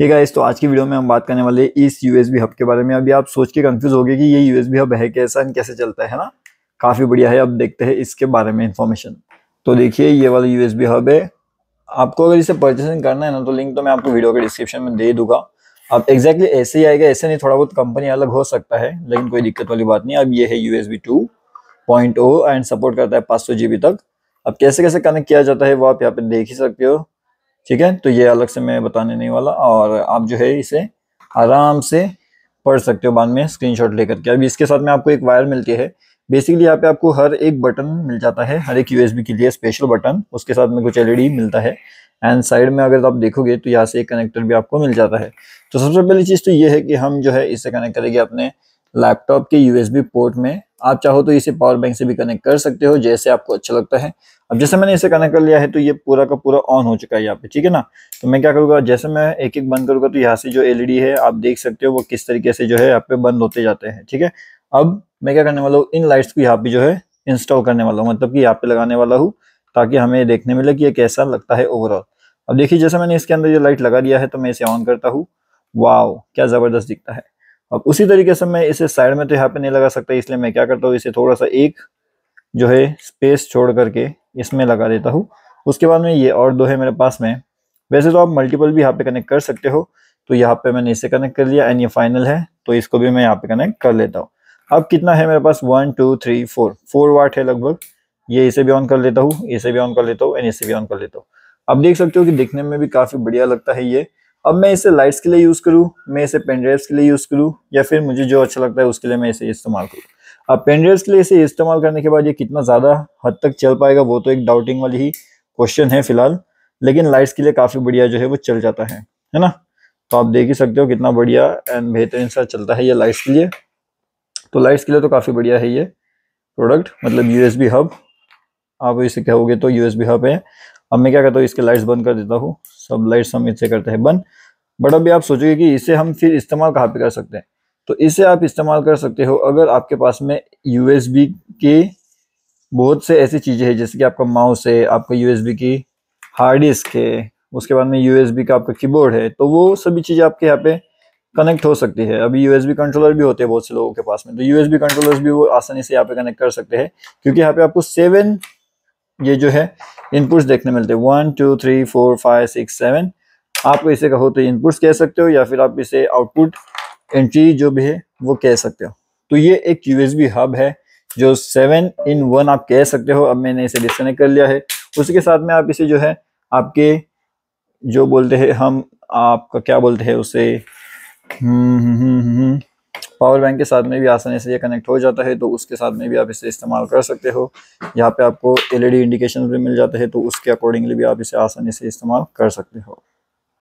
ठीक है इस तो आज की वीडियो में हम बात करने वाले इस यूएसबी हब के बारे में अभी आप सोच के कंफ्यूज हो गए कि ये यूएसबी हब है कैसा एंड कैसे चलता है ना काफ़ी बढ़िया है अब देखते हैं इसके बारे में इन्फॉर्मेशन तो देखिए ये वाला यूएसबी हब है आपको अगर इसे परचेसिंग करना है ना तो लिंक तो मैं आपको वीडियो के डिस्क्रिप्शन में दे दूंगा अब एग्जैक्टली ऐसे ही आएगा ऐसे नहीं थोड़ा बहुत कंपनी अलग हो सकता है लेकिन कोई दिक्कत वाली बात नहीं अब ये है USB two point O and support करता है पाँच सौ तक अब कैसे कैसे कनेक्ट किया जाता है वो आप यहाँ पे देख ही सकते हो ठीक है तो ये अलग से मैं बताने नहीं वाला और आप जो है इसे आराम से पढ़ सकते हो बाद में स्क्रीनशॉट लेकर के अभी इसके साथ में आपको एक वायर मिलती है बेसिकली यहाँ पे आपको हर एक बटन मिल जाता है हर एक यूएसबी के लिए स्पेशल बटन उसके साथ में कुछ एलईडी मिलता है एंड साइड में अगर आप देखोगे तो यहाँ से एक कनेक्टर भी आपको मिल जाता है तो सबसे पहली चीज़ तो ये है कि हम जो है इसे कनेक्ट करेंगे अपने लैपटॉप के यूएसबी पोर्ट में आप चाहो तो इसे पावर बैंक से भी कनेक्ट कर सकते हो जैसे आपको अच्छा लगता है अब जैसे मैंने इसे कनेक्ट कर लिया है तो ये पूरा का पूरा ऑन हो चुका है यहाँ पे ठीक है ना तो मैं क्या करूँगा जैसे मैं एक एक बंद करूँगा तो यहाँ से जो एलईडी e है आप देख सकते हो वो किस तरीके से जो है यहाँ पे बंद होते जाते हैं ठीक है अब मैं क्या करने वाला हूँ इन लाइट्स को यहाँ पे जो है इंस्टॉल करने वाला हूँ मतलब कि यहाँ पे लगाने वाला हूँ ताकि हमें देखने मिले कि ये कैसा लगता है ओवरऑल अब देखिए जैसे मैंने इसके अंदर ये लाइट लगा दिया है तो मैं इसे ऑन करता हूँ वाओ क्या ज़बरदस्त दिखता है अब उसी तरीके से मैं इसे साइड में तो यहाँ पे नहीं लगा सकता इसलिए मैं क्या करता हूँ इसे थोड़ा सा एक जो है स्पेस छोड़ करके इसमें लगा देता हूँ उसके बाद में ये और दो है मेरे पास में वैसे तो आप मल्टीपल भी यहाँ पे कनेक्ट कर सकते हो तो यहाँ पे मैंने इसे कनेक्ट कर लिया एंड ये फाइनल है तो इसको भी मैं यहाँ पे कनेक्ट कर लेता हूँ अब कितना है मेरे पास one two three four four watt है लगभग ये इसे भी ऑन कर लेता हूँ इसे भी ऑन कर लेता हूँ एंड इसे भी ऑन कर लेता हूँ आप देख सकते हो कि दिखने में भी काफ़ी बढ़िया लगता है ये अब मैं इसे लाइट्स के लिए यूज़ करूँ मैं इसे पेनड्राइव्स के लिए यूज़ करूँ या फिर मुझे जो अच्छा लगता है उसके लिए मैं इसे इस्तेमाल करूँ अब पेनड्राइव्स के लिए इसे इस्तेमाल करने के बाद ये कितना ज़्यादा हद तक चल पाएगा वो तो एक डाउटिंग वाली ही क्वेश्चन है फिलहाल लेकिन लाइट्स के लिए काफ़ी बढ़िया जो है वो चल जाता है है ना तो आप देख ही सकते हो कितना बढ़िया एंड बेहतरीन सा चलता है ये लाइट्स के लिए तो लाइट्स के लिए तो काफ़ी बढ़िया है ये प्रोडक्ट मतलब यू हब आप इसे कहोगे तो यू हब है अब मैं क्या करता हूँ इसके लाइट्स बंद कर देता हूँ सब लाइट्स हम इससे करते हैं बंद बट अभी आप सोचोगे कि इसे हम फिर इस्तेमाल कहाँ पे कर सकते हैं तो इसे आप इस्तेमाल कर सकते हो अगर आपके पास में यूएसबी के बहुत से ऐसी चीज़ें हैं जैसे कि आपका माउस है आपका यू की हार्ड डिस्क है उसके बाद में यू का आपका कीबोर्ड है तो वो सभी चीज़ें आपके यहाँ पे कनेक्ट हो सकती है अभी यूएसबी कंट्रोलर भी होते हैं बहुत से लोगों के पास में तो यूएसबी कंट्रोलर्स भी वो आसानी से यहाँ पे कनेक्ट कर सकते हैं क्योंकि यहाँ पे आपको सेवन ये जो है इनपुट्स देखने मिलते हैं one two three four five six seven आप इसे कहो तो इनपुट्स कह सकते हो या फिर आप इसे आउटपुट एंट्री जो भी है वो कह सकते हो तो ये एक यूएसबी हब है जो सेवन इन वन आप कह सकते हो अब मैंने इसे डिस्कनेक्ट कर लिया है उसके साथ में आप इसे जो है आपके जो बोलते हैं हम आपका क्या बोलते हैं उसे हम्म हम्म हम्म, हम्म, हम्म। पावर बैंक के साथ में भी आसानी से ये कनेक्ट हो जाता है तो उसके साथ में भी आप इसे इस्तेमाल कर सकते हो यहाँ पे आपको एलईडी इंडिकेशन e भी मिल जाते हैं तो उसके अकॉर्डिंगली भी आप इसे आसानी से इस्तेमाल कर सकते हो